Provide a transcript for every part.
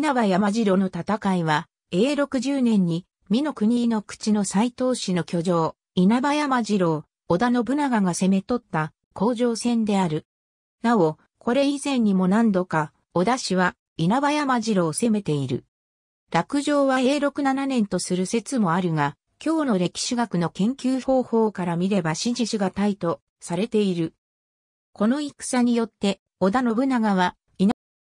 稲葉山城の戦いは、永禄10年に、美の国の口の斎藤氏の居城、稲葉山城、織田信長が攻め取った、攻城戦である。なお、これ以前にも何度か、織田氏は、稲葉山城を攻めている。落城は永禄7年とする説もあるが、今日の歴史学の研究方法から見れば支持しがたいとされている。この戦によって、織田信長は、稲、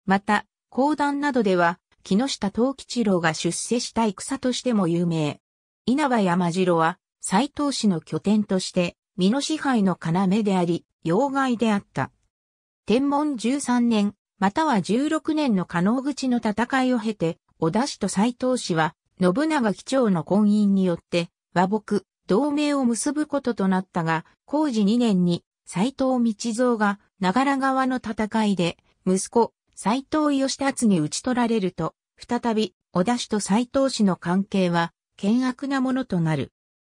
また、講談などでは、木下藤吉郎が出世した戦としても有名。稲葉山城は、斎藤氏の拠点として、美濃支配の要であり、要害であった。天文13年、または16年の加納口の戦いを経て、小田氏と斎藤氏は、信長貴重の婚姻によって、和睦、同盟を結ぶこととなったが、工事2年に、斎藤道蔵が、長良川の戦いで、息子、斎藤義達に打ち取られると、再び、小田氏と斎藤氏の関係は、険悪なものとなる。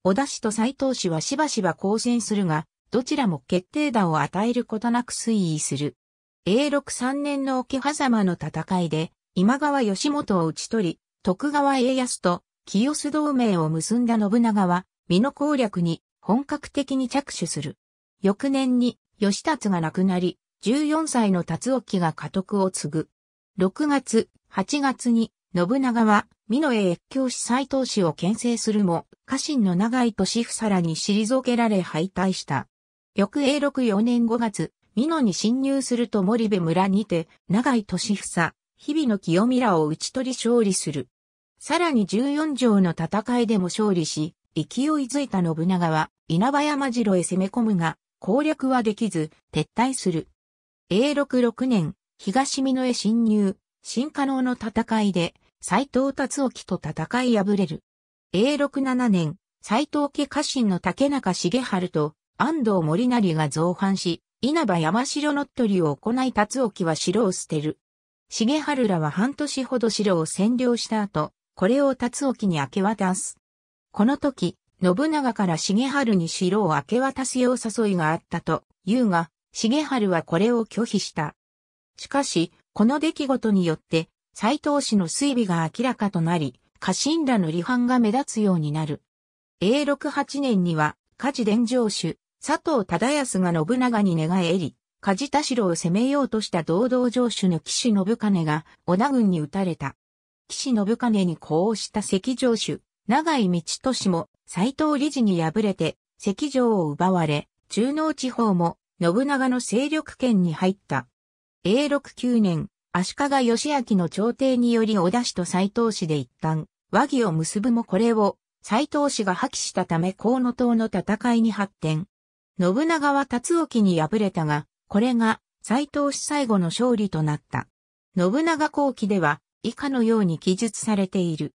小田氏と斎藤氏はしばしば交戦するが、どちらも決定打を与えることなく推移する。永禄三年の桶狭間の戦いで、今川義元を打ち取り、徳川家康と清須同盟を結んだ信長は、美濃攻略に本格的に着手する。翌年に、義達が亡くなり、14歳の達沖が家督を継ぐ。6月、8月に、信長は、美濃へ越境し斎藤氏を牽制するも、家臣の長井夫さらに退けられ敗退した。翌永禄4年5月、美濃に侵入すると森部村にて、長井夫さ、日々の清美らを打ち取り勝利する。さらに14条の戦いでも勝利し、勢いづいた信長は稲葉山城へ攻め込むが、攻略はできず、撤退する。永禄6年、東美濃へ侵入、新加納の戦いで、斎藤達沖と戦い敗れる。永禄7年、斎藤家家臣の竹中重春と安藤森成が造反し、稲葉山城乗っ取りを行い達沖は城を捨てる。重春らは半年ほど城を占領した後、これを達沖に明け渡す。この時、信長から重春に城を明け渡すよう誘いがあったと、言うが、重治はこれを拒否した。しかし、この出来事によって、斎藤氏の推備が明らかとなり、家臣らの離反が目立つようになる。永禄8年には、家事伝承主、佐藤忠康が信長に寝返り、事田代を攻めようとした堂々城主の岸信兼が織田軍に撃たれた。岸信兼に呼応した関城主、長井道俊も斎藤理事に敗れて関城を奪われ、中納地方も信長の勢力圏に入った。永禄9年、足利義明の朝廷により小田氏と斎藤氏で一旦、和議を結ぶもこれを、斎藤氏が破棄したため河野党の戦いに発展。信長は辰沖に敗れたが、これが斎藤氏最後の勝利となった。信長後期では、以下のように記述されている。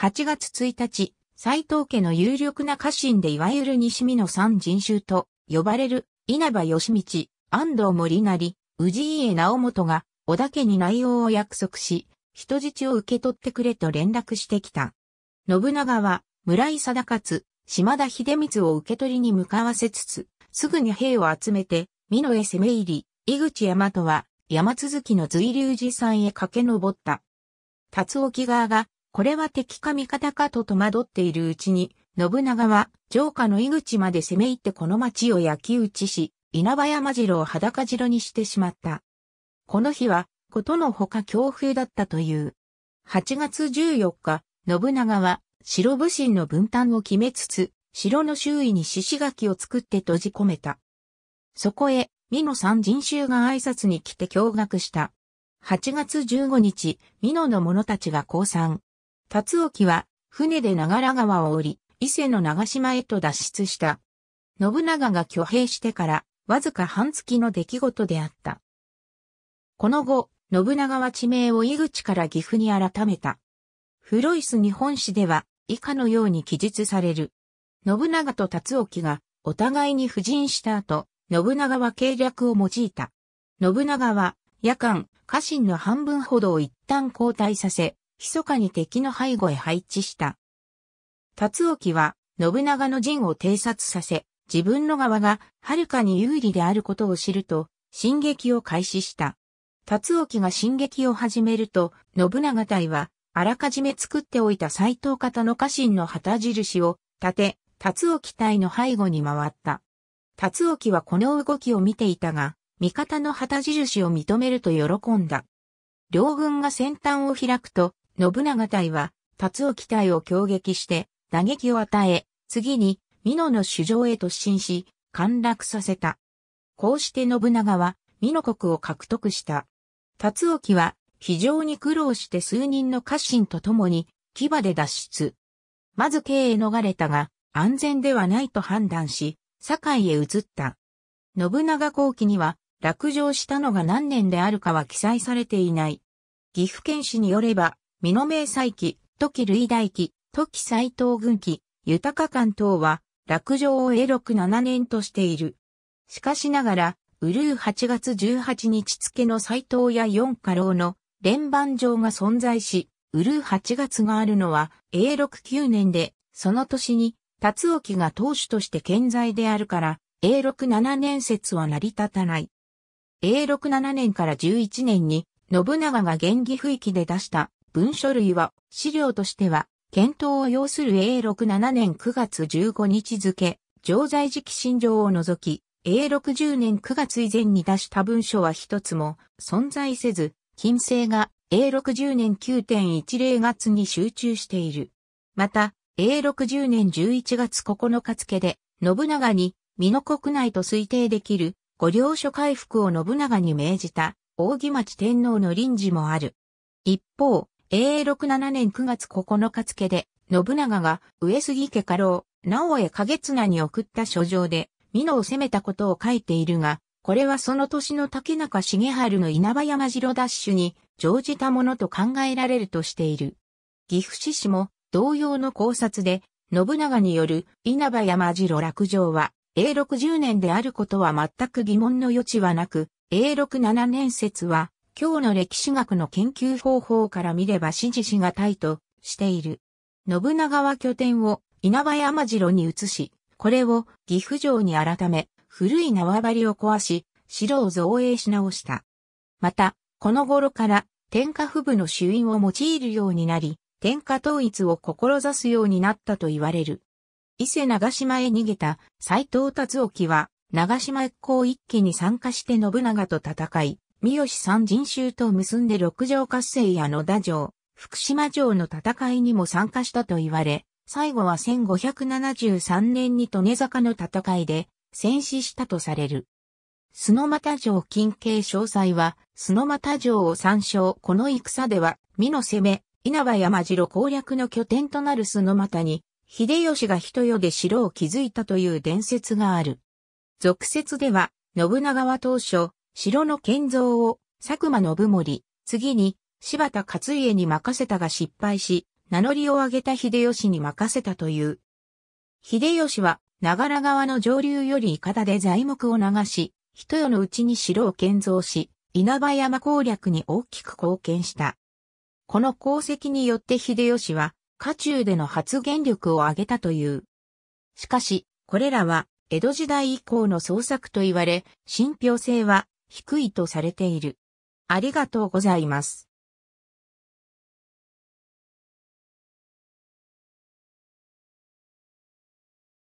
8月1日、斎藤家の有力な家臣でいわゆる西見の三人衆と呼ばれる稲葉義道、安藤森成、宇治家直元が、小田家に内容を約束し、人質を受け取ってくれと連絡してきた。信長は、村井貞勝、島田秀光を受け取りに向かわせつつ、すぐに兵を集めて、美濃へ攻め入り、井口大和は、山続きの随流寺山へ駆け上った。辰沖側が、これは敵か味方かと戸惑っているうちに、信長は、城下の井口まで攻め入ってこの町を焼き打ちし、稲葉山城を裸城にしてしまった。この日は、ことのほか強風だったという。8月14日、信長は、城武神の分担を決めつつ、城の周囲に獅子垣を作って閉じ込めた。そこへ、美濃三人衆が挨拶に来て驚愕した。8月15日、美濃の者たちが降参。辰沖は、船で長良川を降り、伊勢の長島へと脱出した。信長が挙兵してから、わずか半月の出来事であった。この後、信長は地名を井口から岐阜に改めた。フロイス日本史では、以下のように記述される。信長と辰沖が、お互いに布陣した後、信長は計略を用いた。信長は、夜間、家臣の半分ほどを一旦交代させ、密かに敵の背後へ配置した。達沖は、信長の陣を偵察させ、自分の側が、はるかに有利であることを知ると、進撃を開始した。達沖が進撃を始めると、信長隊は、あらかじめ作っておいた斎藤方の家臣の旗印を立て、達沖隊の背後に回った。達沖はこの動きを見ていたが、味方の旗印を認めると喜んだ。両軍が先端を開くと、信長隊は、達沖隊を攻撃して、打撃を与え、次に、美濃の主城へ突進し、陥落させた。こうして信長は、美濃国を獲得した。辰沖は、非常に苦労して数人の家臣と共に、牙で脱出。まず京へ逃れたが、安全ではないと判断し、堺へ移った。信長後期には、落城したのが何年であるかは記載されていない。岐阜県史によれば、美濃明細記、時類大記、時斎藤軍記、豊関等は、落城を永禄7年としている。しかしながら、ウルー8月18日付の斎藤や四家老の連番状が存在し、ウルー8月があるのは永禄9年で、その年に、達沖が当主として健在であるから、永禄7年説は成り立たない。永禄7年から11年に、信長が元義不域で出した文書類は資料としては検討を要する A67 年9月15日付、常在時期信条を除き、A60 年9月以前に出した文書は一つも存在せず、金星が A60 年9.10月に集中している。また、A60 年11月9日付で、信長に、美濃国内と推定できる、御領所回復を信長に命じた、大木町天皇の臨時もある。一方、永6 7年9月9日付で、信長が上杉家家老、直江景綱に送った書状で、美濃を攻めたことを書いているが、これはその年の竹中重春の稲葉山城ダッシュに乗じたものと考えられるとしている。岐阜市氏も同様の考察で、信長による稲葉山城落城は、永禄10年であることは全く疑問の余地はなく、永禄7年説は、今日の歴史学の研究方法から見れば支持しがたいとしている。信長は拠点を稲葉山城に移し、これを岐阜城に改め、古い縄張りを壊し、城を造営し直した。また、この頃から天下布武の主因を用いるようになり、天下統一を志すようになったと言われる。伊勢長島へ逃げた斎藤達沖は、長島一行一揆に参加して信長と戦い、三好三人衆と結んで六条活性や野田城、福島城の戦いにも参加したと言われ、最後は1573年に利根坂の戦いで戦死したとされる。須野又城近景詳細は、須野又城を参照この戦では、美の攻め、稲葉山城攻略の拠点となる須野又に、秀吉が人世で城を築いたという伝説がある。俗説では、信長は当初、城の建造を佐久間信盛、次に柴田勝家に任せたが失敗し、名乗りを上げた秀吉に任せたという。秀吉は、長良川の上流よりイカダで材木を流し、一夜のうちに城を建造し、稲葉山攻略に大きく貢献した。この功績によって秀吉は、家中での発言力を上げたという。しかし、これらは、江戸時代以降の創作と言われ、信憑性は低いとされている。ありがとうございます。